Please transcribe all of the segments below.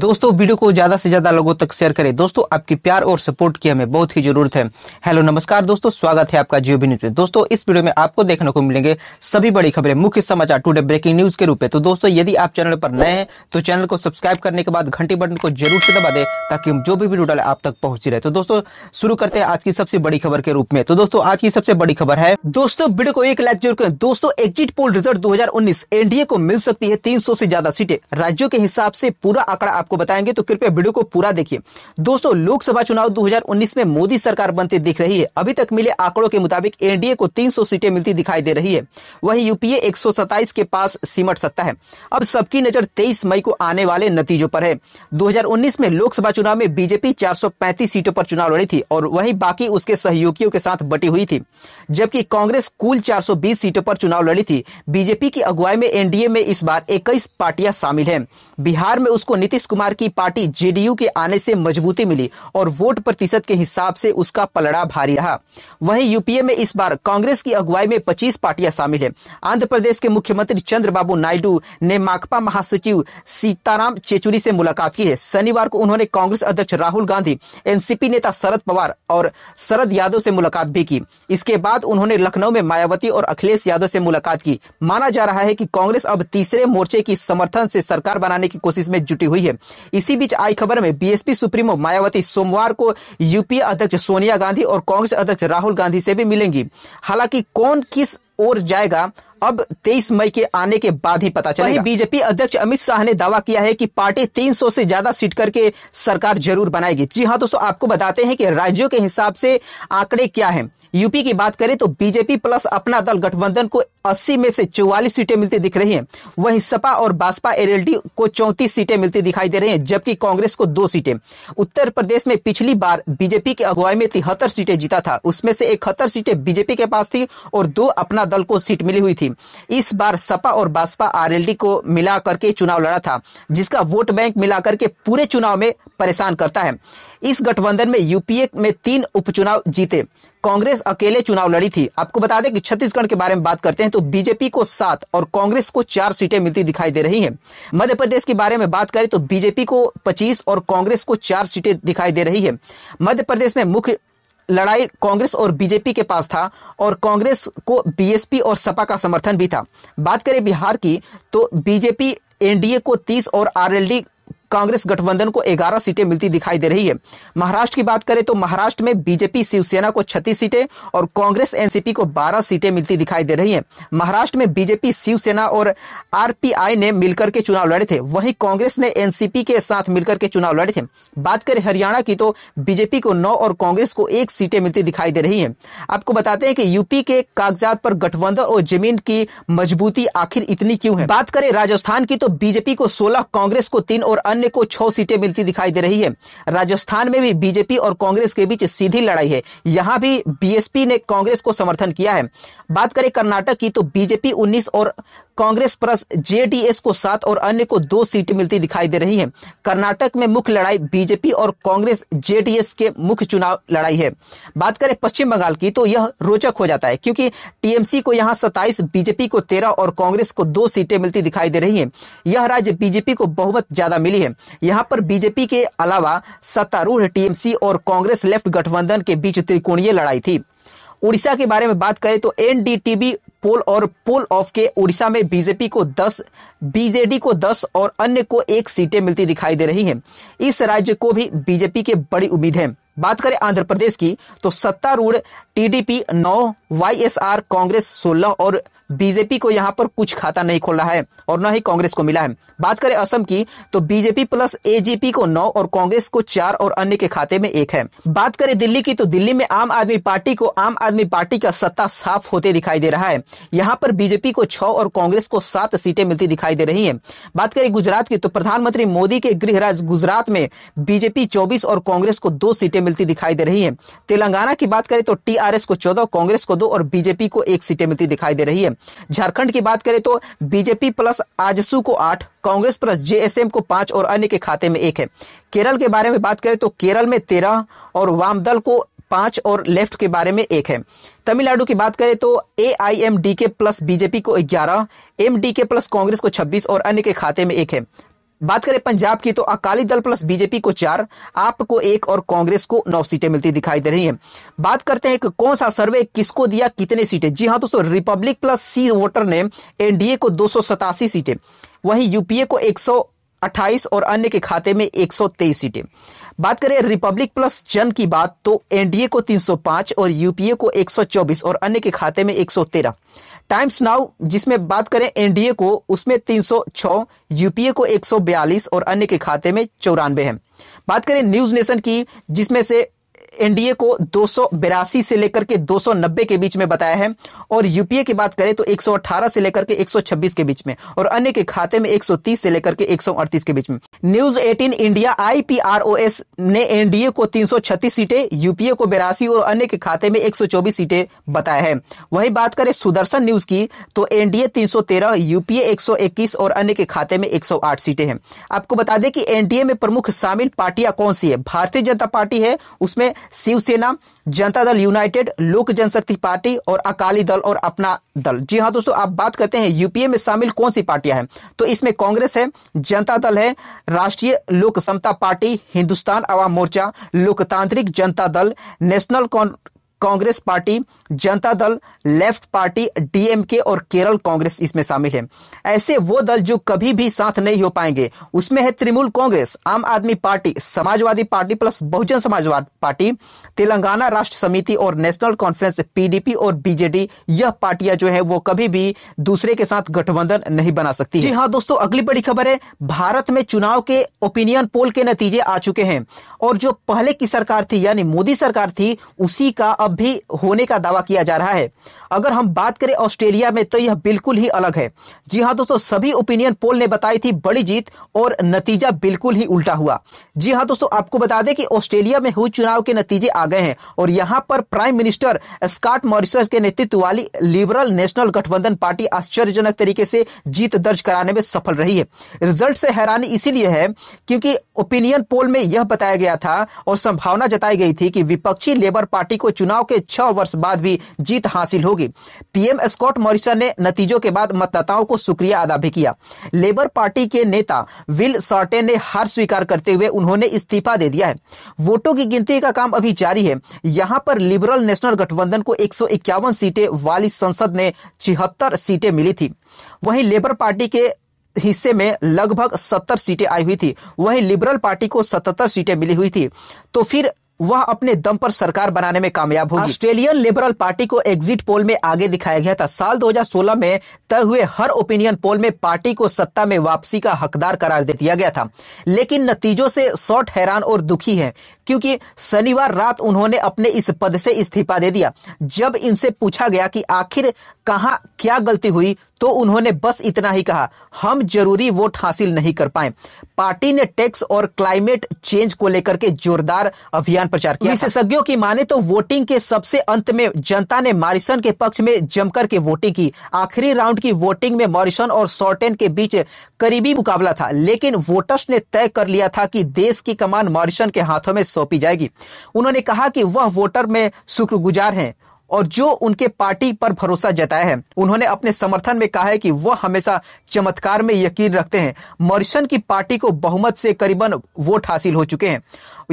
दोस्तों वीडियो को ज्यादा से ज्यादा लोगों तक शेयर करें दोस्तों आपकी प्यार और सपोर्ट की हमें बहुत ही जरूरत है हेलो नमस्कार दोस्तों स्वागत है आपका जियो न्यूज में दोस्तों इस वीडियो में आपको देखने को मिलेंगे सभी बड़ी खबरें मुख्य समाचार टुडे ब्रेकिंग न्यूज के रूप में तो दोस्तों यदि आप चैनल पर नए हैं तो चैनल को सब्सक्राइब करने के बाद घंटी बटन को जरूर से दबा दे ताकि हम जो भी वीडियो डाले आप तक पहुंची रहे तो दोस्तों शुरू करते हैं आज की सबसे बड़ी खबर के रूप में तो दोस्तों आज की सबसे बड़ी खबर है दोस्तों वीडियो को एक लाख जरूर करें दोस्तों एग्जिट पोल रिजल्ट दो एनडीए को मिल सकती है तीन से ज्यादा सीटें राज्यों के हिसाब से पूरा आंकड़ा आपको बताएंगे तो कृपया वीडियो को पूरा देखिए दोस्तों लोकसभा चुनाव 2019 में मोदी सरकार बनते दिख रही है अभी तक मिले आंकड़ों के मुताबिक एनडीए को 300 सीटें मिलती दिखाई दे रही है वही यूपीए एक के पास सिमट सकता है अब सबकी नजर तेईस मई को आने वाले नतीजों पर है दो में लोकसभा चुनाव में बीजेपी चार सीटों पर चुनाव लड़ी थी और वही बाकी उसके सहयोगियों के साथ बटी हुई थी जबकि कांग्रेस कुल चार सीटों पर चुनाव लड़ी थी बीजेपी की अगुवाई में एनडीए में इस बार इक्कीस पार्टियां शामिल हैं बिहार में उसको नीतीश कुमार की पार्टी जेडीयू के आने से मजबूती मिली और वोट प्रतिशत के हिसाब से उसका पलड़ा भारी रहा वहीं यूपीए में इस बार कांग्रेस की अगुवाई में 25 पार्टियां शामिल है आंध्र प्रदेश के मुख्यमंत्री चंद्रबाबू नायडू ने माकपा महासचिव सीताराम चेचुरी से मुलाकात की है शनिवार को उन्होंने कांग्रेस अध्यक्ष राहुल गांधी एनसीपी नेता शरद पवार और शरद यादव से मुलाकात भी की इसके बाद उन्होंने लखनऊ में मायावती और अखिलेश यादव से मुलाकात की माना जा रहा है कि कांग्रेस अब तीसरे मोर्चे की समर्थन से सरकार बनाने की कोशिश में जुटी हुई है इसी बीच आई खबर में बीएसपी सुप्रीमो मायावती सोमवार को यूपीए अध्यक्ष सोनिया गांधी और कांग्रेस अध्यक्ष राहुल गांधी से भी मिलेंगी हालांकि कौन किस ओर जाएगा अब 23 मई के आने के बाद ही पता चलेगा बीजेपी अध्यक्ष अमित शाह ने दावा किया है कि पार्टी 300 से ज्यादा सीट करके सरकार जरूर बनाएगी जी हाँ दोस्तों आपको बताते हैं कि राज्यों के हिसाब से आंकड़े क्या हैं यूपी की बात करें तो बीजेपी प्लस अपना दल गठबंधन को 80 में से चौवालीस सीटें मिलती दिख रही है वहीं सपा और बासपा एल को चौतीस सीटें मिलती दिखाई दे रही है जबकि कांग्रेस को दो सीटें उत्तर प्रदेश में पिछली बार बीजेपी की अगुवाई में तिहत्तर सीटें जीता था उसमें से इकहत्तर सीटें बीजेपी के पास थी और दो अपना दल को सीट मिली हुई थी इस बार सपा और बसपा आरएलडी को मिला करके चुनाव लड़ा था जिसका वोट बैंक मिला करके पूरे चुनाव में परेशान करता है इस गठबंधन में यूपीए में तीन उपचुनाव जीते कांग्रेस अकेले चुनाव लड़ी थी आपको बता दें कि छत्तीसगढ़ के बारे में बात करते हैं तो बीजेपी को सात और कांग्रेस को चार सीटें मिलती दिखाई दे रही हैं मध्य प्रदेश के बारे में बात करें तो बीजेपी को पच्चीस और कांग्रेस को चार सीटें दिखाई दे रही है मध्य प्रदेश में मुख्य लड़ाई कांग्रेस और बीजेपी के पास था और कांग्रेस को बीएसपी और सपा का समर्थन भी था बात करें बिहार की तो बीजेपी एनडीए को 30 और आरएलडी कांग्रेस गठबंधन को 11 सीटें मिलती दिखाई दे रही है महाराष्ट्र की बात करें तो महाराष्ट्र में बीजेपी शिवसेना को 36 सीटें और कांग्रेस एनसीपी को 12 सीटें मिलती दिखाई दे रही है महाराष्ट्र में बीजेपी शिवसेना और आरपीआई ने मिलकर के चुनाव लड़े थे वहीं कांग्रेस ने एनसीपी के साथ मिलकर के चुनाव लड़े थे बात करें हरियाणा की तो बीजेपी को नौ और कांग्रेस को एक सीटें मिलती दिखाई दे रही है आपको बताते हैं कि यूपी के कागजात पर गठबंधन और जमीन की मजबूती आखिर इतनी क्यों है बात करें राजस्थान की तो बीजेपी को सोलह कांग्रेस को तीन और अन्य अन्य को छह सीटें मिलती दिखाई दे रही है राजस्थान में भी बीजेपी और कांग्रेस के बीच सीधी लड़ाई है यहां भी बीएसपी ने कांग्रेस को समर्थन किया है बात करें कर्नाटक की तो बीजेपी उन्नीस और कांग्रेस प्लस जेडीएस को सात और अन्य को दो सीट मिलती दिखाई दे रही है कर्नाटक में मुख्य लड़ाई बीजेपी और कांग्रेस जेडीएस के मुख्य चुनाव लड़ाई है बात करें पश्चिम बंगाल की तो यह रोचक हो जाता है क्योंकि टीएमसी को यहां सत्ताईस बीजेपी को तेरह और कांग्रेस को दो सीटें मिलती दिखाई दे रही है यह राज्य बीजेपी को बहुमत ज्यादा मिली है है यहाँ पर बीजेपी के अलावा सत्तारूढ़ टीएमसी और कांग्रेस लेफ्ट गठबंधन के बीच त्रिकोणीय लड़ाई थी उड़ीसा के बारे में बात करें तो एनडीटीबी पोल और पोल ऑफ के उड़ीसा में बीजेपी को 10, बीजेडी को 10 और अन्य को एक सीटें मिलती दिखाई दे रही हैं। इस राज्य को भी बीजेपी के बड़ी उम्मीद है बात करें आंध्र प्रदेश की तो सत्तारूढ़ टीडीपी 9, वाईएसआर कांग्रेस 16 और बीजेपी को यहाँ पर कुछ खाता नहीं खोल रहा है और न ही कांग्रेस को मिला है बात करें असम की तो बीजेपी प्लस एजीपी को नौ और कांग्रेस को चार और अन्य के खाते में एक है बात करें दिल्ली की तो दिल्ली में आम आदमी पार्टी को आम आदमी पार्टी का सत्ता साफ होते दिखाई दे रहा है यहाँ पर बीजेपी को छह और कांग्रेस को सात सीटें मिलती दिखाई दे रही है बात करें गुजरात की तो प्रधानमंत्री मोदी के गृह राज्य गुजरात में बीजेपी चौबीस और कांग्रेस को दो सीटें मिलती दिखाई दे रही है तेलंगाना की बात करें तो टीआरएस को चौदह कांग्रेस को दो और बीजेपी को एक सीटें मिलती दिखाई दे रही है झारखंड की बात करें तो बीजेपी प्लस आजसू को आठ कांग्रेस प्लस जेएसएम को पांच और अन्य के खाते में एक है केरल के बारे में बात करें तो केरल में तेरह और वामदल को पांच और लेफ्ट के बारे में एक है तमिलनाडु की बात करें तो A I M D K plus BJP को ग्यारह M D K plus Congress को छब्बीस और अन्य के खाते में एक है बात करें पंजाब की तो अकाली दल प्लस बीजेपी को चार आपको एक और कांग्रेस को नौ सीटें मिलती दिखाई दे रही हैं बात करते हैं कि कौन सा सर्वे किसको दिया कितने सीटें जी हाँ दोस्तों रिपब्लिक प्लस सी वोटर ने एनडीए को दो सीटें वहीं यूपीए को एक और अन्य के खाते में एक सीटें बात करें रिपब्लिक प्लस जन की बात तो एनडीए को 305 और यूपीए को 124 और अन्य के खाते में 113 टाइम्स नाउ जिसमें बात करें एनडीए को उसमें 306 यूपीए को 142 और अन्य के खाते में चौरानवे है बात करें न्यूज नेशन की जिसमें से एनडीए को दो से लेकर के 290 के बीच में बताया है और यूपीए की बात करें तो 118 से लेकर के 126 के बीच में और अन्य के खाते में 130 से लेकर के 138 के बीच में न्यूज 18 इंडिया आईपीआरओएस ने एनडीए को 336 सीटें यूपीए को बेरासी और अन्य के खाते में 124 सीटें बताया है वही बात करें सुदर्शन न्यूज की तो एनडीए 313 यूपीए 121 और अन्य के खाते में 108 सीटें हैं आपको बता दें कि एनडीए में प्रमुख शामिल पार्टियां कौन सी है भारतीय जनता पार्टी है उसमें शिवसेना जनता दल यूनाइटेड लोक जनशक्ति पार्टी और अकाली दल और अपना दल जी हाँ दोस्तों आप बात करते हैं यूपीए में शामिल कौन सी पार्टियां हैं तो इसमें कांग्रेस है जनता दल है राष्ट्रीय लोक समता पार्टी हिंदुस्तान अवाम मोर्चा लोकतांत्रिक जनता दल नेशनल कांग्रेस पार्टी जनता दल लेफ्ट पार्टी डीएमके और केरल कांग्रेस इसमें शामिल है ऐसे वो दल जो कभी भी साथ नहीं हो पाएंगे उसमें है Trinamool Congress Aam Aadmi Party Samajwadi Party plus Bahujan Samajwad Party Telangana Rashtra Samithi और नेशनल कॉन्फ्रेंस पीडीपी और बीजेडी यह पार्टियां जो है वो कभी भी दूसरे के साथ गठबंधन नहीं बना सकती जी हाँ दोस्तों अगली बड़ी खबर है भारत में चुनाव के ओपिनियन पोल के नतीजे आ चुके हैं और जो पहले की सरकार थी यानी मोदी सरकार थी उसी का अब भी होने का दावा किया जा रहा है अगर हम बात करें ऑस्ट्रेलिया में तो यह बिल्कुल ही अलग है जी हाँ दोस्तों सभी ओपिनियन पोल ने बताई थी बड़ी जीत और नतीजा बिल्कुल ही उल्टा हुआ जी हाँ दोस्तों आपको बता दें कि ऑस्ट्रेलिया में हुए चुनाव के नतीजे आ गए हैं और यहाँ पर प्राइम मिनिस्टर स्कॉट मॉरिस के नेतृत्व वाली लिबरल नेशनल गठबंधन पार्टी आश्चर्यजनक तरीके से जीत दर्ज कराने में सफल रही है रिजल्ट से हैरानी इसीलिए है क्योंकि ओपिनियन पोल में यह बताया गया था और संभावना जताई गई थी कि विपक्षी लेबर पार्टी को चुनाव चुनाव के छह वर्ष बाद भी जीत हासिल होगी पीएम स्कॉट मॉरिसन ने नतीजों के बाद मतदाताओं को शुक्रिया अदा भी किया लेबर पार्टी के नेता विल सर्टेन ने हार स्वीकार करते हुए उन्होंने इस्तीफा दे दिया है वोटों की गिनती का काम अभी जारी है यहां पर लिबरल नेशनल गठबंधन को एक सीटें वाली संसद ने छिहत्तर सीटें मिली थी वहीं लेबर पार्टी के हिस्से में लगभग 70 सीटें आई हुई थी वहीं लिबरल पार्टी को 77 सीटें मिली हुई थी तो फिर वह अपने दम पर सरकार बनाने में कामयाब होगी ऑस्ट्रेलियन लिबरल पार्टी को एग्जिट पोल में आगे दिखाया गया था साल 2016 में तय हुए हर ओपिनियन पोल में पार्टी को सत्ता में वापसी का हकदार करार दे दिया गया था लेकिन नतीजों से शॉर्ट हैरान और दुखी है क्योंकि शनिवार रात उन्होंने अपने इस पद से इस्तीफा दे दिया जब इनसे पूछा गया कि आखिर कहा क्या गलती हुई तो उन्होंने बस इतना ही कहा हम जरूरी वोट हासिल नहीं कर पाए पार्टी ने टैक्स और क्लाइमेट चेंज को लेकर के जोरदार अभियान प्रचार किया विशेषज्ञों की माने तो वोटिंग के सबसे अंत में जनता ने मॉरिसन के पक्ष में जमकर के वोटिंग की आखिरी राउंड की वोटिंग में मॉरिसन और सॉर्टेन के बीच करीबी मुकाबला था लेकिन वोटर्स ने तय कर लिया था कि देश की कमान मॉरिसन के हाथों में सौंपी जाएगी उन्होंने कहा कि वह वोटर में शुक्रगुजार हैं और जो उनके पार्टी पर भरोसा जताया है उन्होंने अपने समर्थन में कहा है कि वह हमेशा चमत्कार में यकीन रखते हैं मॉरिसन की पार्टी को बहुमत से करीबन वोट हासिल हो चुके हैं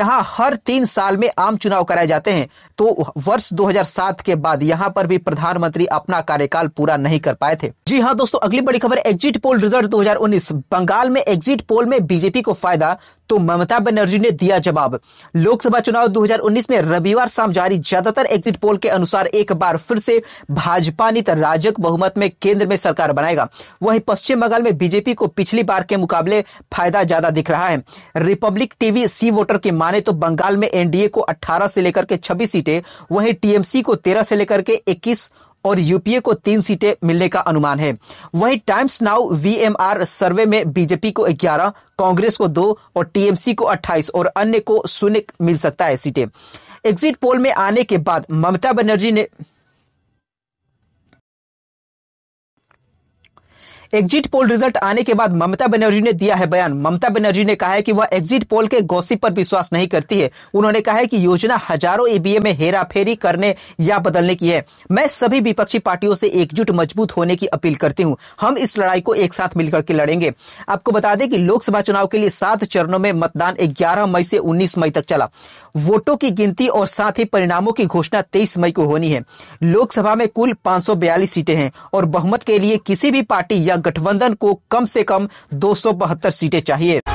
यहाँ हर तीन साल में आम चुनाव कराए जाते हैं तो वर्ष 2007 के बाद यहाँ पर भी प्रधानमंत्री अपना कार्यकाल पूरा नहीं कर पाए थे जी हाँ दोस्तों अगली बड़ी खबर एग्जिट पोल रिजल्ट 2019 बंगाल में एग्जिट पोल में बीजेपी को फायदा तो ममता बनर्जी ने दिया जवाब लोकसभा चुनाव 2019 में रविवार शाम जारी ज्यादातर एग्जिट पोल के अनुसार एक बार फिर से भाजपा नीत राजक बहुमत में केंद्र में सरकार बनाएगा वहीं पश्चिम बंगाल में बीजेपी को पिछली बार के मुकाबले फायदा ज्यादा दिख रहा है रिपब्लिक टीवी सी वोटर की माने तो बंगाल में एनडीए को अठारह से लेकर के छब्बीस सीटें वहीं टीएमसी को तेरह से लेकर के इक्कीस और यूपीए को तीन सीटें मिलने का अनुमान है वहीं टाइम्स नाउ वीएमआर सर्वे में बीजेपी को 11, कांग्रेस को दो और टीएमसी को 28 और अन्य को शून्य मिल सकता है सीटें एग्जिट पोल में आने के बाद ममता बनर्जी ने एग्जिट पोल रिजल्ट आने के बाद ममता बनर्जी ने दिया है बयान ममता बनर्जी ने कहा है कि वह एग्जिट पोल के गौसी पर विश्वास नहीं करती है उन्होंने कहा है कि योजना हजारों एबीए में हेरा फेरी करने या बदलने की है मैं सभी विपक्षी पार्टियों से एकजुट मजबूत होने की अपील करती हूँ हम इस लड़ाई को एक साथ मिलकर के लड़ेंगे आपको बता दें कि लोकसभा चुनाव के लिए सात चरणों में मतदान ग्यारह मई से उन्नीस मई तक चला वोटों की गिनती और साथ ही परिणामों की घोषणा 23 मई को होनी है लोकसभा में कुल 542 सीटें हैं और बहुमत के लिए किसी भी पार्टी या गठबंधन को कम से कम दो सीटें चाहिए